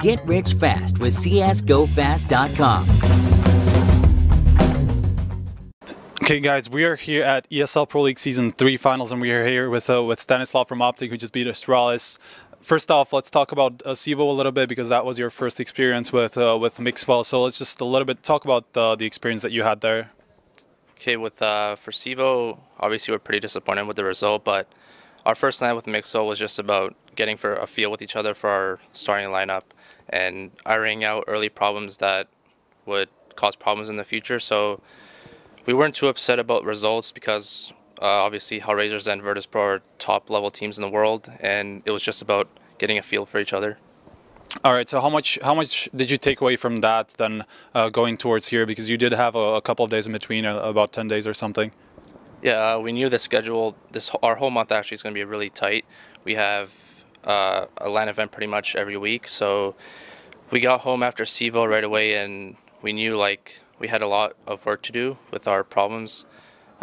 Get rich fast with csgofast.com. Okay, guys, we are here at ESL Pro League Season 3 Finals, and we are here with uh, with Stanislav from Optic, who just beat Astralis. First off, let's talk about uh, Sivo a little bit because that was your first experience with uh, with Mixwell. So let's just a little bit talk about uh, the experience that you had there. Okay, with uh, for Sivo, obviously we're pretty disappointed with the result, but our first night with Mixo was just about getting for a feel with each other for our starting lineup and ironing out early problems that would cause problems in the future. So we weren't too upset about results because uh, obviously Hellraisers and Virtus Pro are top level teams in the world, and it was just about getting a feel for each other. All right. So how much how much did you take away from that then uh, going towards here? Because you did have a, a couple of days in between, uh, about ten days or something. Yeah, uh, we knew the schedule. This our whole month actually is going to be really tight. We have uh, a LAN event pretty much every week, so we got home after SIVO right away, and we knew like we had a lot of work to do with our problems.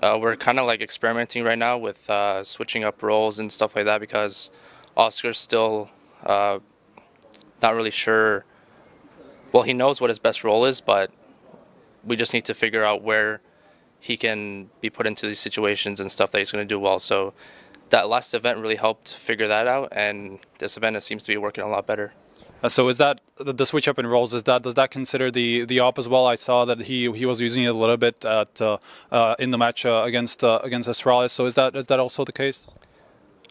Uh, we're kind of like experimenting right now with uh, switching up roles and stuff like that because Oscar's still uh, not really sure. Well, he knows what his best role is, but we just need to figure out where he can be put into these situations and stuff that he's going to do well. So that last event really helped figure that out, and this event seems to be working a lot better. Uh, so is that the, switch up in roles? Is that does that consider the the op as well? I saw that he he was using it a little bit at uh, uh, in the match uh, against uh, against Astralis. So is that is that also the case?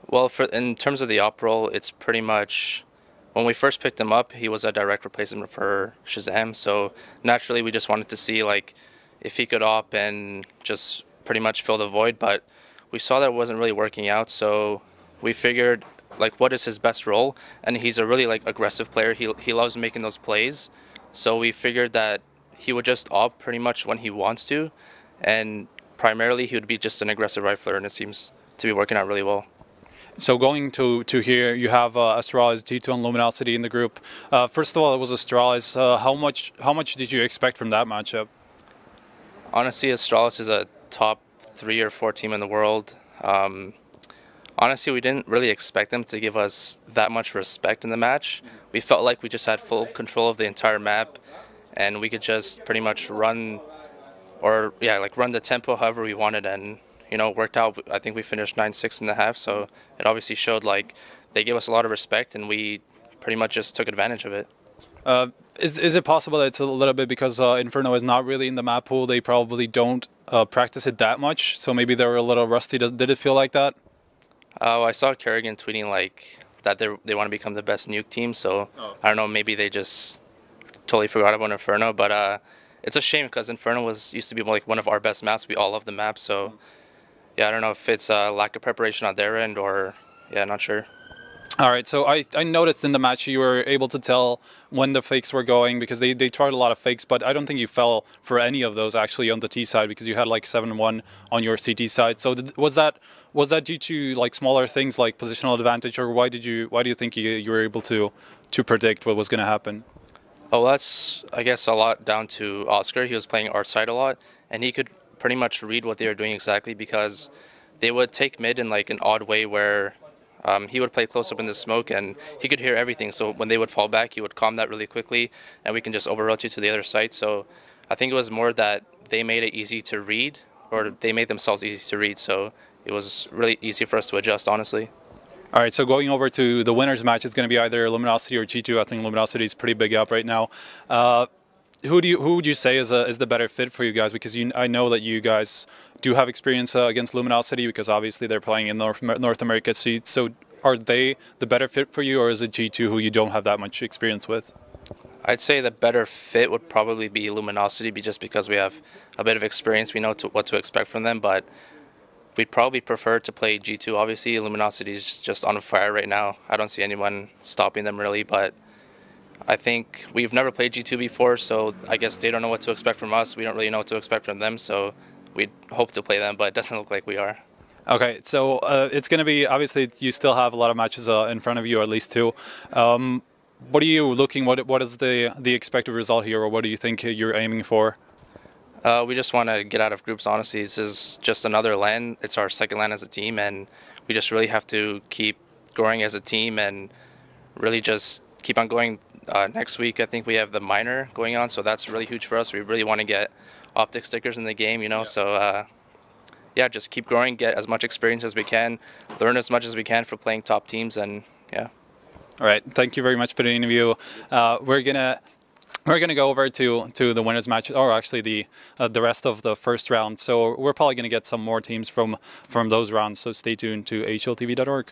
Well, for, in terms of the op role, it's pretty much when we first picked him up, he was a direct replacement for Shazam. So naturally, we just wanted to see like if he could op and just pretty much fill the void. But we saw that wasn't really working out, so we figured like what is his best role, and he's a really like aggressive player. He he loves making those plays, so we figured that he would just op pretty much when he wants to, and primarily he would be just an aggressive rifler, and it seems to be working out really well. So going to, to here, you have uh, Astralis, t 2 and Luminosity in the group. Uh, first of all, it was Astralis. Uh, how much how much did you expect from that matchup? honestly, Astralis is a top three or four team in the world. Um, honestly, we didn't really expect them to give us that much respect in the match. We felt like we just had full control of the entire map, and we could just pretty much run, or yeah, like run the tempo however we wanted, and you know, worked out. I think we finished nine six and a half, so it obviously showed like they gave us a lot of respect, and we pretty much just took advantage of it. Uh, is, is it possible that it's a little bit because uh, Inferno is not really in the map pool? They probably don't uh, practice it that much, so maybe they are a little rusty. Does, did it feel like that? Oh, I saw Kerrigan tweeting like that they they want to become the best nuke team. So oh. I don't know, maybe they just totally forgot about Inferno. But uh, it's a shame because Inferno was used to be like one of our best maps. We all love the map. So mm. yeah, I don't know if it's a lack of preparation on their end or yeah, not sure. All right, so I, I noticed in the match you were able to tell when the fakes were going because they, they tried a lot of fakes, but I don't think you fell for any of those actually on the T side because you had like 7-1 on your CT side. So did, was that was that due to like smaller things like positional advantage or why did you why do you think you, you were able to to predict what was going to happen? Oh, that's I guess a lot down to Oscar. He was playing our side a lot and he could pretty much read what they were doing exactly because they would take mid in like an odd way where um, he would play close up in the smoke and he could hear everything. So when they would fall back, he would calm that really quickly and we can just over rotate to the other side. So I think it was more that they made it easy to read or they made themselves easy to read. So it was really easy for us to adjust, honestly. All right, so going over to the winners match, it's going to be either Luminosity or G2. I think Luminosity is pretty big up right now. Uh, who do you who would you say is a, is the better fit for you guys? Because you, I know that you guys do have experience uh, against Luminosity because obviously they're playing in North, North America. So, so are they the better fit for you, or is it G2 who you don't have that much experience with? I'd say the better fit would probably be Luminosity, be just because we have a bit of experience. We know to, what to expect from them, but we'd probably prefer to play G2. Obviously, Luminosity is just on fire right now. I don't see anyone stopping them really, but I think we've never played G2 before, so I guess they don't know what to expect from us. We don't really know what to expect from them, so we hope to play them, but it doesn't look like we are. Okay, so uh, it's going to be obviously you still have a lot of matches uh, in front of you, at least two. Um, what are you looking? What what is the the expected result here, or what do you think you're aiming for? Uh, we just want to get out of groups. Honestly, this is just another land. It's our second land as a team, and we just really have to keep growing as a team and really just keep on going uh, next week, I think we have the minor going on, so that's really huge for us. We really want to get optic stickers in the game, you know. Yeah. So uh, yeah, just keep growing, get as much experience as we can, learn as much as we can for playing top teams, and yeah. All right, thank you very much for the interview. Uh, we're gonna we're going to go over to to the winners match or actually the uh, the rest of the first round so we're probably going to get some more teams from from those rounds so stay tuned to hltv.org